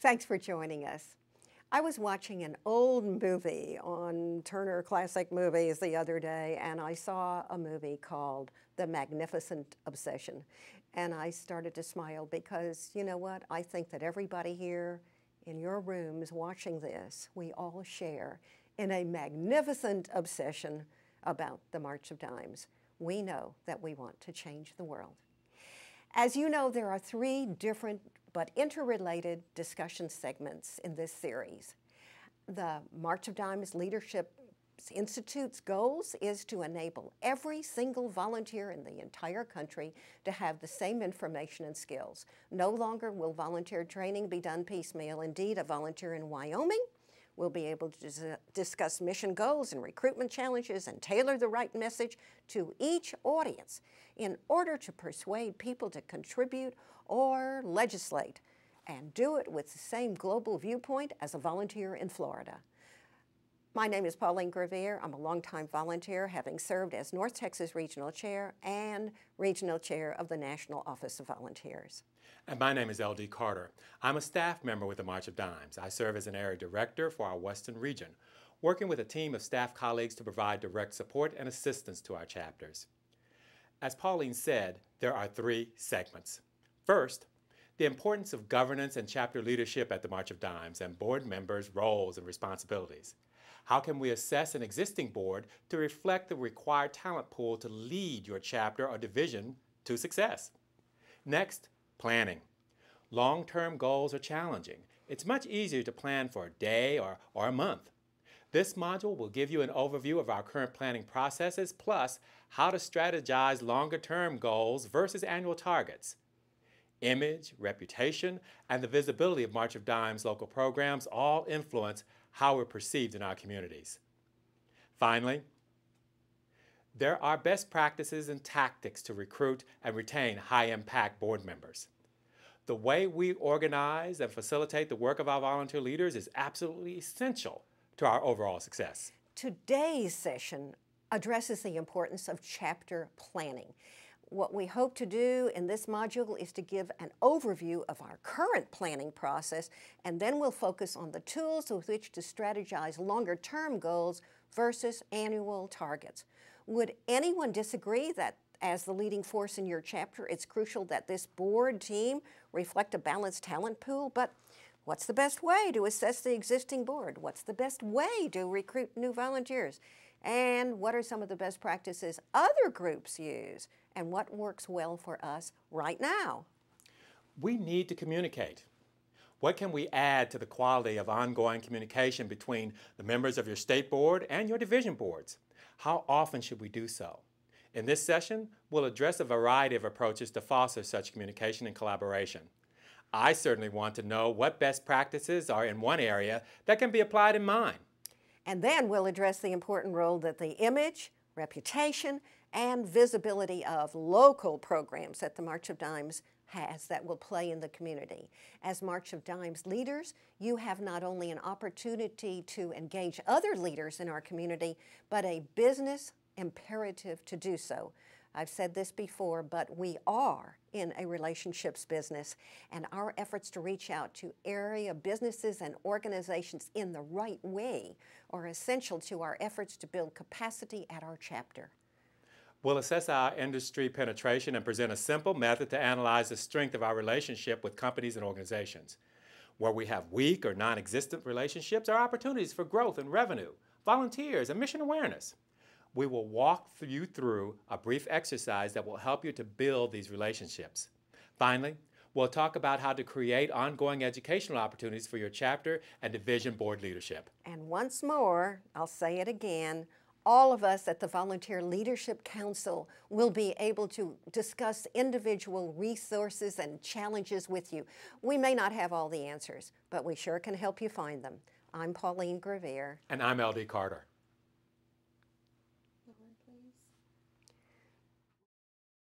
Thanks for joining us. I was watching an old movie on Turner Classic Movies the other day, and I saw a movie called The Magnificent Obsession. And I started to smile because, you know what, I think that everybody here in your rooms watching this, we all share in a magnificent obsession about the March of Dimes. We know that we want to change the world. As you know, there are three different but interrelated discussion segments in this series. The March of Dimes Leadership Institute's goals is to enable every single volunteer in the entire country to have the same information and skills. No longer will volunteer training be done piecemeal. Indeed, a volunteer in Wyoming We'll be able to dis discuss mission goals and recruitment challenges and tailor the right message to each audience in order to persuade people to contribute or legislate and do it with the same global viewpoint as a volunteer in Florida. My name is Pauline Grevier. I'm a longtime volunteer, having served as North Texas Regional Chair and Regional Chair of the National Office of Volunteers. And my name is L.D. Carter. I'm a staff member with the March of Dimes. I serve as an area director for our Western region, working with a team of staff colleagues to provide direct support and assistance to our chapters. As Pauline said, there are three segments. First, the importance of governance and chapter leadership at the March of Dimes and board members' roles and responsibilities. How can we assess an existing board to reflect the required talent pool to lead your chapter or division to success? Next, planning. Long-term goals are challenging. It's much easier to plan for a day or, or a month. This module will give you an overview of our current planning processes, plus how to strategize longer-term goals versus annual targets. Image, reputation, and the visibility of March of Dimes local programs all influence how we're perceived in our communities. Finally, there are best practices and tactics to recruit and retain high-impact board members. The way we organize and facilitate the work of our volunteer leaders is absolutely essential to our overall success. Today's session addresses the importance of chapter planning. What we hope to do in this module is to give an overview of our current planning process, and then we'll focus on the tools with which to strategize longer-term goals versus annual targets. Would anyone disagree that as the leading force in your chapter, it's crucial that this board team reflect a balanced talent pool, but what's the best way to assess the existing board? What's the best way to recruit new volunteers? and what are some of the best practices other groups use and what works well for us right now. We need to communicate. What can we add to the quality of ongoing communication between the members of your state board and your division boards? How often should we do so? In this session, we'll address a variety of approaches to foster such communication and collaboration. I certainly want to know what best practices are in one area that can be applied in mine. And then we'll address the important role that the image, reputation, and visibility of local programs that the March of Dimes has that will play in the community. As March of Dimes leaders, you have not only an opportunity to engage other leaders in our community, but a business imperative to do so. I've said this before, but we are in a relationships business, and our efforts to reach out to area businesses and organizations in the right way are essential to our efforts to build capacity at our chapter. We'll assess our industry penetration and present a simple method to analyze the strength of our relationship with companies and organizations. Where we have weak or non existent relationships are opportunities for growth and revenue, volunteers, and mission awareness we will walk you through a brief exercise that will help you to build these relationships. Finally, we'll talk about how to create ongoing educational opportunities for your chapter and division board leadership. And once more, I'll say it again, all of us at the Volunteer Leadership Council will be able to discuss individual resources and challenges with you. We may not have all the answers, but we sure can help you find them. I'm Pauline Grevier. And I'm L.D. Carter.